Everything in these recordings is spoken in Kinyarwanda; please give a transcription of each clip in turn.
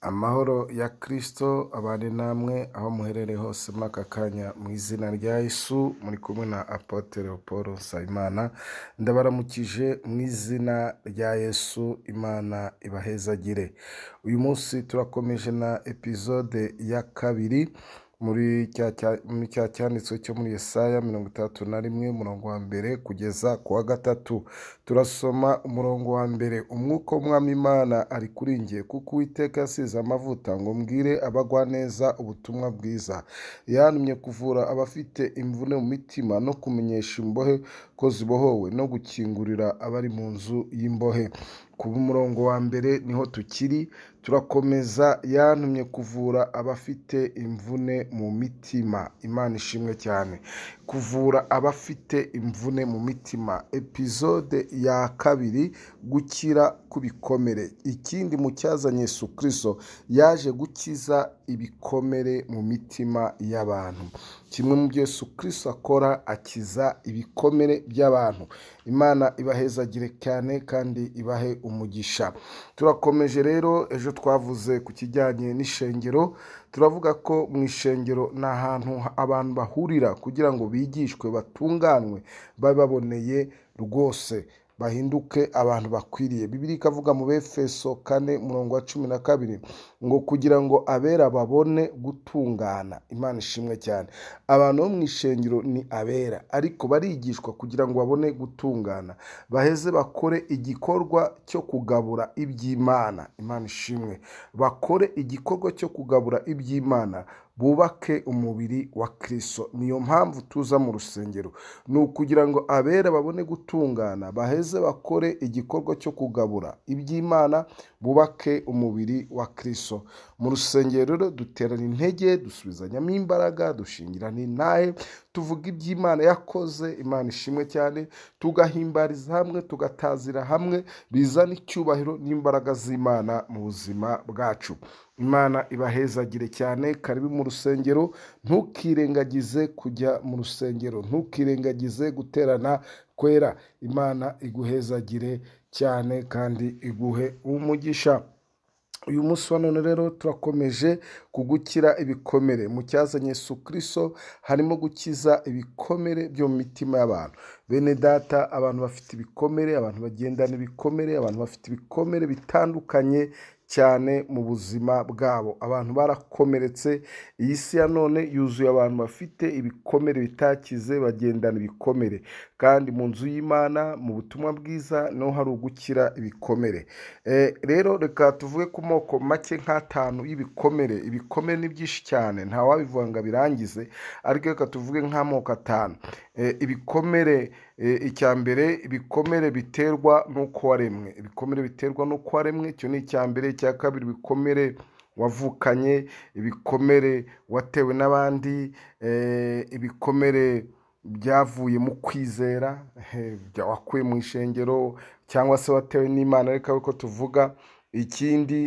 amahoro ya kirisito abane namwe aho muherereye hose muri aka kanya mu izina rya Yesu muri kumwe na apotere paul nsabimana ndabaramukije mu izina rya Yesu imana ibahezagire uyu munsi turakomeje na epizode ya kabiri muri cya cyanditswe cyo muri Yesaya mirongo itatu na rimwe umurongo wa mbere kugeza ku wa gatatu turasoma umurongo wa mbere umwuka w'umwami imana ari kuri nge kuko uwiteka yasize amavuta ngo mbwire abagwa neza ubutumwa bwiza yantumye kuvura abafite imvune mu mitima no kumenyesha imbohe ko zibohowe no gukingurira abari mu nzu y'imbohe ku murongo wa mbere niho tukiri turakomeza yantumye kuvura abafite imvune mu mitima imana ishimwe cyane kuvura abafite imvune mu mitima epizode ya kabiri gukira kw'ibikomere ikindi mu cyazanye sukriso yaje gukiza ibikomere mu mitima y'abantu kimwe mu byo sukriso akora akiza ibikomere by'abantu imana ibahezagire cyane kandi ibahe umugisha turakomeje rero ejo twavuze ku kijyanye n'ishengero turavuga ko mu ishengero ni ahantu abantu bahurira kugira ngo bigishwe batunganwe bababoneye rwose bahinduke abantu bakwiriye bibiri ikavuga mu befeso kane umurongo wa cumi na kabiri ngo kugira ngo abera babone gutungana imana ishimwe cyane abantu bo mu ishengero ni abera ariko barigishwa kugira ngo babone gutungana baheze bakore igikorwa cyo kugabura iby'imana imana ishimwe bakore igikorwa cyo kugabura iby'imana bubake umubiri wa kirisito niyo mpamvu tuza mu rusengero ni ukugira ngo abera babone gutungana baheze bakore igikorwa cyo kugabura iby'imana bubake umubiri wa kirisito mu rusengero duterana intege dusubizanyamo imbaraga dushingirana intahe tuvuga ibyo imana yakoze imana ishimwe cyane tugahimbariza hamwe tugatazira hamwe bizana icyubahiro n'imbaraga z'imana mu buzima bwacu imana ibahezagire cyane karibi mu rusengero ntukirengagize kujya mu rusengero ntukirengagize guterana kwera imana iguhezagire cyane kandi iguhe umugisha uyu munsi wa none rero turakomeje kugukira ibikomere mu cyazanye Yesu Kristo harimo gukiza ibikomere byo mu mitima y'abantu bene data abantu bafite ibikomere abantu bagendana ibikomere abantu bafite ibikomere bitandukanye cyane mu buzima bwabo abantu barakomeretse iyi si ya none yuzuye abantu bafite ibikomere bitakize bagendana ibikomere kandi mu nzu y'imana mu butumwa bwiza niho hari ugukira ibikomere eh, rero reka tuvuge ku moko make nk'atanu y'ibikomere ibikomere ni byinshi cyane nta wabivanga birangize ariko reka tuvuge nk'amoko atanu Eh, ibikomere eh, icya mbere ibikomere biterwa n'uko waremwe ibikomere biterwa n'uko waremwe icyo ni icya mbere icya kabiri ibikomere wavukanye ibikomere watewe n'abandi eh, ibikomere byavuye mu kwizera wakuye mu ishengero cyangwa se watewe n'imana ariko ko tuvuga ikindi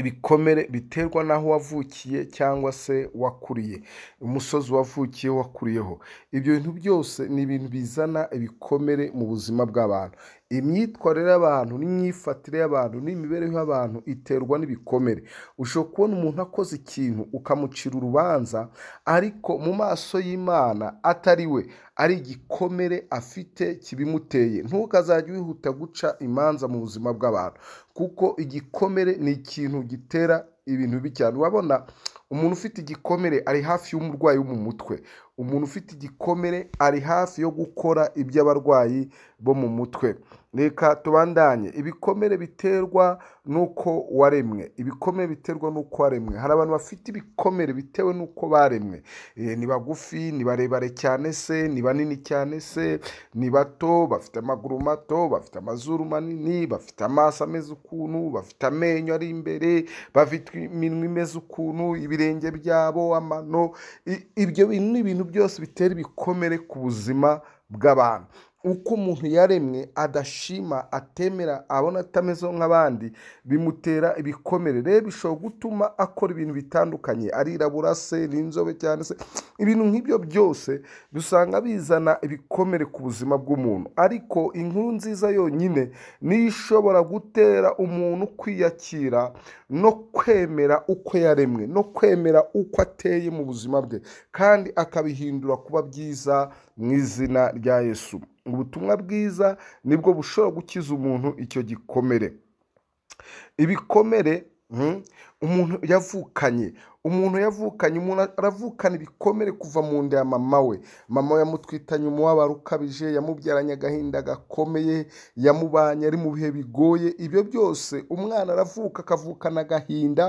ibikomere biterwa n'aho wavukiye cyangwa se wakuriye umusozi wavukiye wakuriyeho ibyo bintu byose ni ibintu bizana ibikomere mu buzima bw'abantu imyitwarire y'abantu n'imyifatire y'abantu n'imibereho y'abantu iterwa n'ibikomere ushobora kubona umuntu akoze ikintu ukamucira urubanza ariko mu maso y'imana atari we ari igikomere afite kibimuteye ntukazajye wihuta guca imanza mu buzima bw'abantu kuko igikomere ni ikintu gitera ibintu bibi cyane urabona umuntu ufite igikomere ari hafi y'umurwayi wo mu mutwe umuntu ufite igikomere ari hafi yo gukora iby'abarwayi bo mu mutwe reka tubandanye ibikomere biterwa n'uko waremwe ibikomere biterwa n'uko waremwe hari abantu bafite ibikomere bitewe n'uko baremwe eh, ni bagufi ni barebare cyane se ni banini cyane se ni bato bafite amaguru mato bafite amazuru manini bafite amaso ameze ukuntu bafite amenyo ari imbere bafite iminwa imeze ukuntu ibi ibirenge byabo amano ibyo ni ibintu byose bitera ibikomere ku buzima bw'abantu uko umuntu yaremwe adashima atemera abona atameze nk'abandi bimutera ibikomere rero bishobora gutuma akora ibintu bitandukanye arirabura se n’inzobe cyane se ibintu nk'ibyo byose dusanga bizana ibikomere ku buzima bw'umuntu ariko inkuru nziza yonyine niyo ishobora gutera umuntu kwiyakira no kwemera uko yaremwe no kwemera uko ateye mu buzima bwe kandi akabihindura kuba byiza mu izina rya yesu ubutumwa bwiza nibwo bushobora gukiza umuntu icyo gikomere ibikomere hmm, umuntu yavukanye umuntu yavukanye umuntu aravukana ibikomere kuva mu nda ya mama we mama we yamutwitanye umubabaro ukabije yamubyaranye agahinda gakomeye yamubanye ari mu bihe bigoye ibyo byose umwana aravuka akavukana agahinda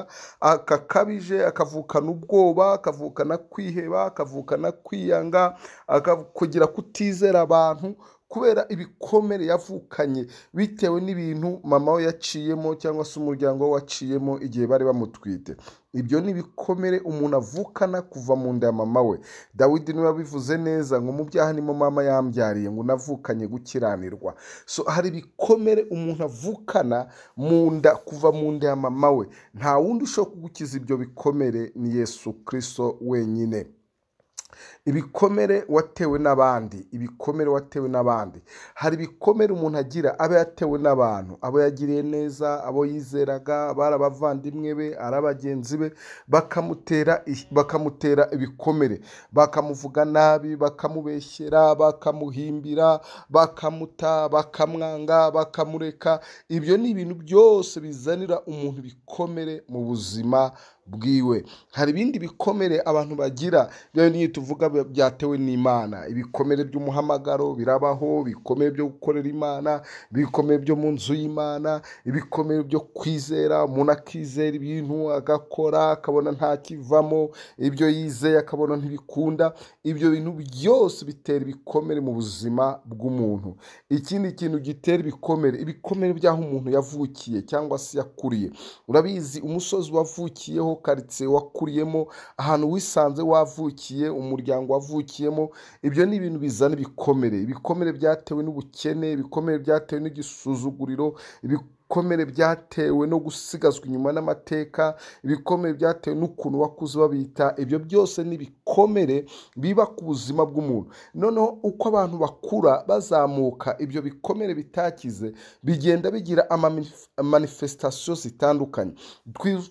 akakabije, akavukana ubwoba akavukana kwiheba akavukana kwiyanga kugira kutizera abantu kubera ibikomere yavukanye bitewe n'ibintu mama we yaciyemo cyangwa se umuryango we waciyemo igihe bari bamutwite ibyo ni ibikomere umuntu avukana kuva mu nda ya mama we dawidi niwe wabivuze neza ngo mu byaha nimo mama yambyariye ngo navukanye gukiranirwa so hari ibikomere umuntu avukana mu nda kuva mu nda ya mama we nta wundi ushobora kugukiza ibyo bikomere ni yesu kirisito wenyine ibikomere watewe n'abandi ibikomere watewe n'abandi hari ibikomere umuntu agira aba yatewe n'abantu abo yagiriye neza abo yizeraga bari abavandimwe be ari bagenzi be bakamutera ibikomere bakamuvuga nabi bakamubeshyera bakamuhimbira bakamuta bakamwanga bakamureka ibyo ni ibintu byose bizanira umuntu ibikomere mu buzima bwiwe hari ibindi bikomere abantu bagira bya niyo tuvuga byatewe n'imana ibikomere by'umuhamagaro birabaho ibikomere byo gukorera imana ibikomere byo mu nzu y'imana ibikomere byo kwizera umuntu akizera ibintu agakora akabona nta kivamo ibyo yizeye akabona ntibikunda ibyo bintu byose bitera ibikomere mu buzima bw'umuntu ikindi kintu gitera ibikomere ibikomere by'aho umuntu yavukiye cyangwa se yakuriye urabizi umusozi wavukiyeho karitsiye wakuriyemo ahantu wisanze wavukiye umuryango wavukiyemo ibyo ni ibintu bizana ibikomere ibikomere byatewe n'ubukene ibikomere byatewe n'igisuzuguriro ibikomere byatewe no gusigazwa inyuma n'amateka ibikomere byatewe n'ukuntu wakuze babita ibyo byose ni ibikomere biba ku buzima bw'umuntu noneho uko abantu bakura bazamuka ibyo bikomere bitakize bigenda bigira amanifesitasiyo zitandukanye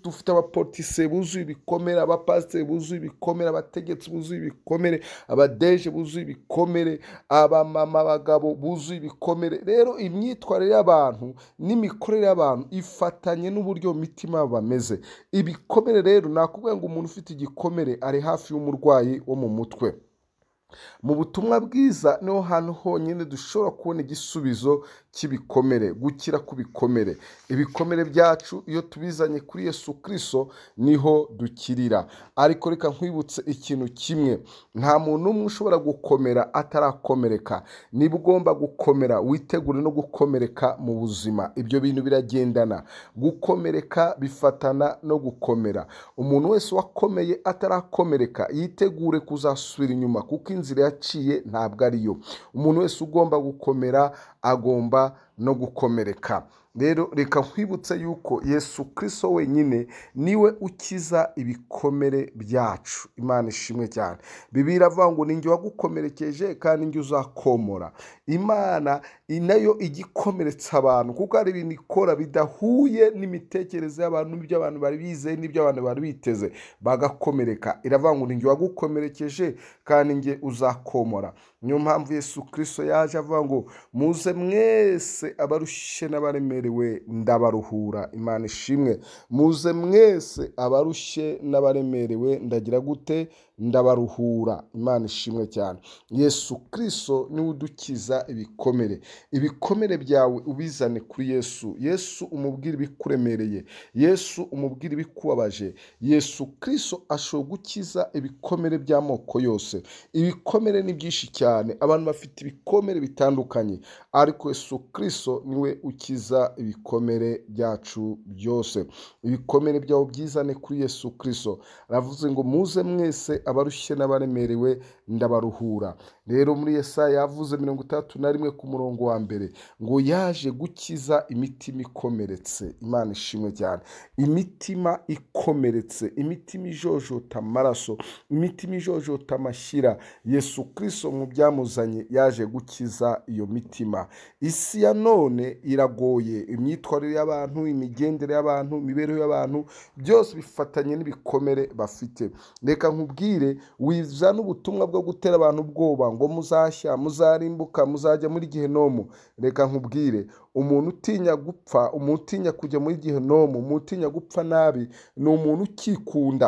dufite abapolitise buzuye ibikomere abapasiteri buzuye ibikomere abategetsi buzuye ibikomere abadeje buzuye ibikomere abamama abagabo buzuye ibikomere rero imyitwarire y'abantu n'imikorere imikorere y'abantu ifatanye n'uburyo mitima bameze ibikomere rero nakuvuga ngo umuntu ufite igikomere ari hafi y'umurwayi wo mu mutwe mu butumwa bwiza niho hantu honyine dushobora kubona igisubizo cy'ibikomere gukira ku bikomere ibikomere byacu iyo tubizanye kuri Yesu kirisito niho dukirira ariko reka nkwibutse ikintu kimwe nta muntu umwe ushobora gukomera atarakomereka niba ugomba gukomera witegure no gukomereka mu buzima ibyo bintu biragendana gukomereka bifatana no gukomera umuntu wese wakomeye atarakomereka yitegure kuzasubira inyuma kuko inzira yaciye ntabwo ariyo umuntu wese ugomba gukomera agomba no gukomereka rero reka nkwibutse yuko yesu kirisito wenyine niwe ukiza ibikomere byacu imana ishimwe cyane bibiri iravuga ngo ninjye wagukomerekeje kandi ninjye uzakomora imana nayo igikomeretsa abantu kuko hari ibintu ikora bidahuye n'imitekerereze y'abantu n'ibyo abantu bari bizeye n'ibyo abantu bari biteze bagakomereka iravuga ngo ninjye wagukomerekeje kandi ninjye uzakomora niyo mpamvu yesu Kristo yaje avuga ngo muze mwese abarushye n'abaremerewe ndabaruhura imana ishimwe muze mwese abarushye n'abaremerewe ndagira gute ndabaruhura imana ishimwe cyane yesu Kristo niwe udukiza ibikomere ibikomere byawe ubizane kuri yesu yesu umubwire ibikuremereye yesu umubwire ibikubabaje yesu Kristo ashobora gukiza ibikomere by'amoko yose ibikomere ni byinshi cyane cyane abantu bafite ibikomere bitandukanye ariko Yesu kirisito niwe ukiza ibikomere byacu byose ibikomere byawe byizane kuri Yesu kirisito aravuze ngo muze mwese abarushye n'abaremerewe ndabaruhura rero muri Yesaya yavuze mirongo itatu na rimwe ku murongo wa mbere ngo yaje gukiza imitima ikomeretse imana ishimwe cyane imitima ikomeretse imitima ijojota amaraso imitima ijojota amashyira yesu kirisito mu byamuzanye yaje gukiza iyo mitima isi ya none iragoye imyitwarire y'abantu imigendere y'abantu imibereho y'abantu byose bifatanye n'ibikomere bafite reka nkubwire wiza n'ubutumwa bwo gutera abantu ubwoba ngo muzashya muzarimbuka muzajya muri gihe nomu, reka nkubwire umuntu utinya gupfa umuntu utinya kujya muri gihenomu umuntu utinya gupfa nabi ni umuntu ukikunda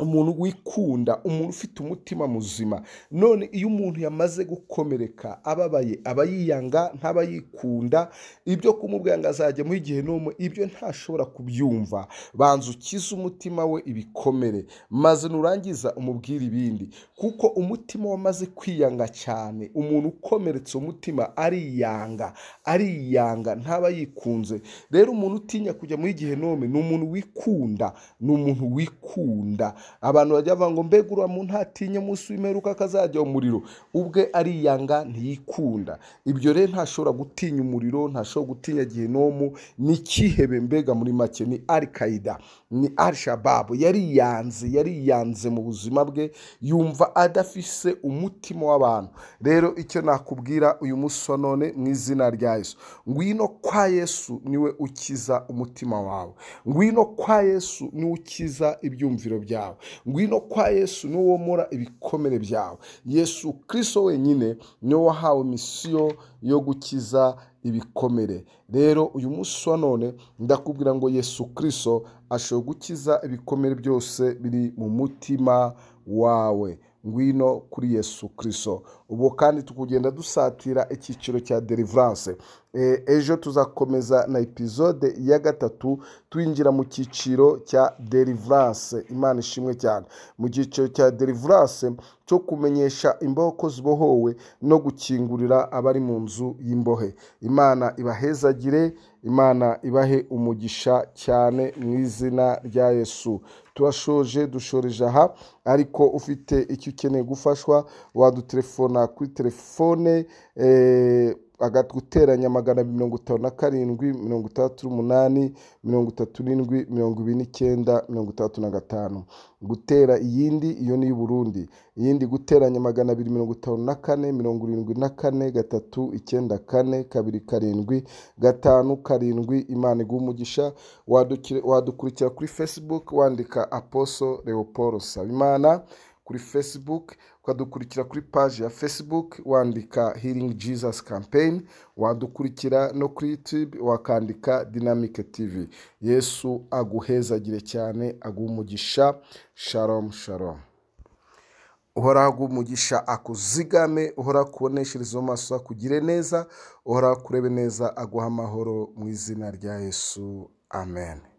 umuntu wikunda umuntu ufite umutima muzima none iyo umuntu yamaze gukomereka ababaye aba yiyanga ntaba yikunda ibyo kumubwira ngo azajya muri igihe n'umwe ibyo ntashobora kubyumva banza ukize umutima we ibikomere maze nurangiza umubwire ibindi kuko umutima wamaze kwiyanga cyane umuntu ukomeretse umutima ariyanga ariyanga ntaba yikunze rero umuntu utinya kujya muri igihe n'umwe ni umuntu wikunda ni umuntu wikunda abantu bajya bavuga ngo mbega uriya muntu ntatinye umunsi w'imeruka akazajya umuriro ubwe ariyanga ntiyikunda ibyo rero ntashobora gutinya umuriro ntashobora gutinya gihenomu ni kihebe mbega muri make ni arikayida ni arishababu yariyanze yariyanze mu buzima bwe yumva adafise umutima w'abantu rero icyo nakubwira uyu munsi wa none mu izina rya yesu ngwino kwa yesu niwe ukiza umutima wawe ngwino kwa yesu niwe ukiza ibyumviro byawe byawe ngwino kwa yesu niwe womora ibikomere byawe yesu kirisito wenyine niwe wahawe misiyo yo gukiza ibikomere rero uyu munsi wa none ndakubwira ngo yesu kirisito ashobora gukiza ibikomere byose biri mu mutima wawe ngwino kuri yesu kirisito ubu kandi tukugenda dusatira icyiciro cya deliverance Eh, ejo tuzakomeza na epizode ya gatatu twinjira mu cyiciro cya derivarase imana ishimwe cyane mu cyiciro cya derivarase cyo kumenyesha imbohe zibohowe no gukingurira abari mu nzu y'imbohe imana ibahezagire imana ibahe umugisha cyane mu izina rya yesu turashoje dushoreje aha ariko ufite icyo ukeneye gufashwa wadutelefona kuri telefone eh, guteranya magana mirongo itanu na karindwi mirongo itandatu n'umunani mirongo itatu n'indwi mirongo ibiri n'icyenda mirongo itandatu na gatanu gutera iyindi iyo ni Burundi iyindi guteranya magana abiri mirongo itanu na kane mirongo irindwi na kane gatatu icyenda kane kabiri karindwi gatanu karindwi imana iguha umugisha wadukurikira kuri facebook wandika aposo leopold sabimana kuri facebook ukadukurikira kuri paji ya facebook wandika healing jesus campaign wadukurikira no kuri youtube wakandika dynamic tv yesu aguhezagire cyane umugisha sharomu sharomu uhora umugisha akuzigame uhora akuboneshereze mu maso akugire neza uhora kurebe neza aguha amahoro mu izina rya yesu amen